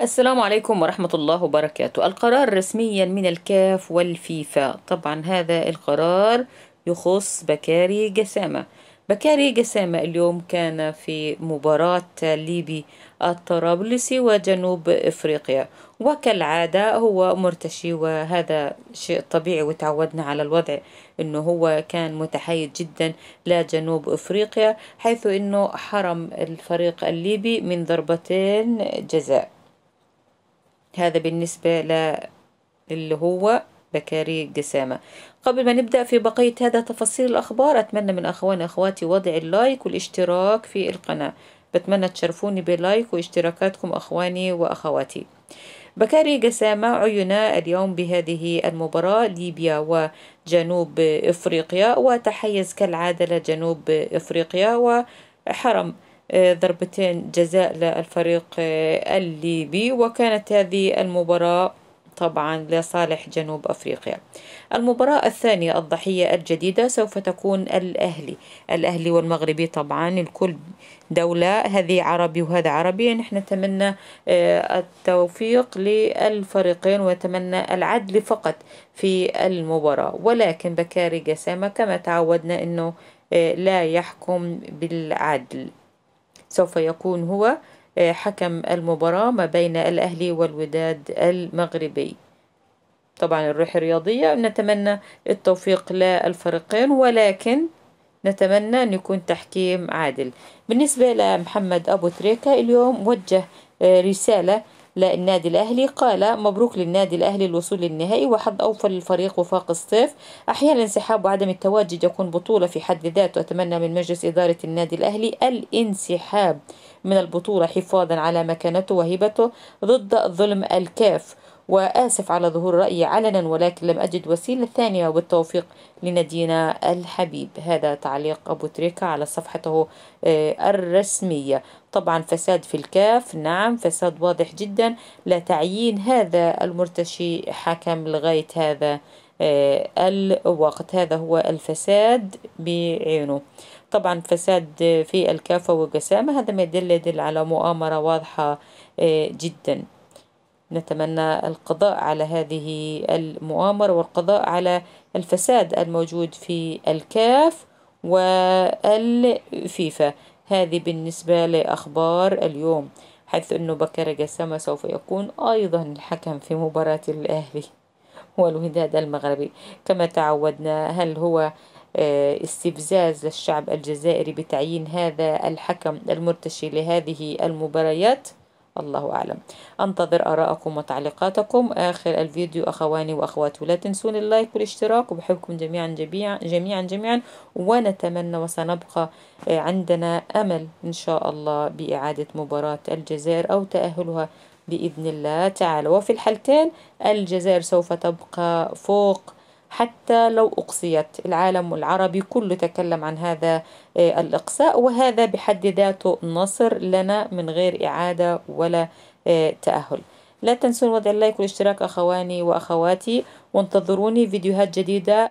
السلام عليكم ورحمة الله وبركاته القرار رسميا من الكاف والفيفا طبعا هذا القرار يخص بكاري جسامة بكاري جسامة اليوم كان في مباراة ليبي الطرابلسي وجنوب إفريقيا وكالعادة هو مرتشي وهذا شيء طبيعي وتعودنا على الوضع أنه هو كان متحيد جدا لجنوب إفريقيا حيث أنه حرم الفريق الليبي من ضربتين جزاء هذا بالنسبة للي هو بكاري جسامة قبل ما نبدأ في بقية هذا تفاصيل الأخبار أتمنى من أخواني أخواتي وضع اللايك والاشتراك في القناة بتمنى تشرفوني بلايك واشتراكاتكم أخواني وأخواتي بكاري جسامة عينا اليوم بهذه المباراة ليبيا وجنوب إفريقيا وتحيز كالعادة لجنوب إفريقيا وحرم ضربتين جزاء للفريق آه، الليبي وكانت هذه المباراة طبعا لصالح جنوب أفريقيا المباراة الثانية الضحية الجديدة سوف تكون الأهلي الأهلي والمغربي طبعا الكل دولة هذه عربي وهذا عربي نحن نتمنى آه، التوفيق للفريقين ونتمنى العدل فقط في المباراة ولكن بكاري جسامة كما تعودنا أنه آه، لا يحكم بالعدل سوف يكون هو آه، حكم المباراة ما بين الأهلي والوداد المغربي طبعا الروح الرياضية نتمنى التوفيق للفريقين ولكن نتمنى أن يكون تحكيم عادل بالنسبة لمحمد أبو تريكة اليوم وجه آه، رسالة للنادي الأهلي قال مبروك للنادي الأهلي الوصول للنهائي وحظ أوفر للفريق وفاق الصيف أحيانا الانسحاب وعدم التواجد يكون بطولة في حد ذاته أتمنى من مجلس إدارة النادي الأهلي الانسحاب من البطولة حفاظا على مكانته وهيبته ضد ظلم الكاف وآسف على ظهور رأيي علنا ولكن لم أجد وسيلة ثانية بالتوفيق لندينا الحبيب هذا تعليق أبو تريكة على صفحته آه، الرسمية طبعا فساد في الكاف نعم فساد واضح جدا لا تعيين هذا المرتشي حكم لغاية هذا آه، الوقت هذا هو الفساد بعينه طبعا فساد في الكافة وقسامة هذا ما يدل يدل على مؤامرة واضحة آه، جدا نتمنى القضاء على هذه المؤامرة والقضاء على الفساد الموجود في الكاف والفيفا هذه بالنسبة لأخبار اليوم حيث أنه بكر جسامة سوف يكون أيضا الحكم في مباراة الأهلي والوداد المغربي كما تعودنا هل هو آه، استفزاز للشعب الجزائري بتعيين هذا الحكم المرتشي لهذه المباريات الله أعلم أنتظر آراءكم وتعليقاتكم آخر الفيديو أخواني وأخواتي ولا تنسون اللايك والاشتراك وبحبكم جميعا جميعا جميعا, جميعا ونتمنى وسنبقى آه، عندنا أمل إن شاء الله بإعادة مباراة الجزائر أو تأهلها بإذن الله تعالى وفي الحالتين الجزائر سوف تبقى فوق حتى لو أقصيت العالم العربي كله تكلم عن هذا آه، الإقصاء وهذا بحد ذاته نصر لنا من غير إعادة ولا آه، تأهل لا تنسوا وضع اللايك والاشتراك أخواني وأخواتي وانتظروني فيديوهات جديدة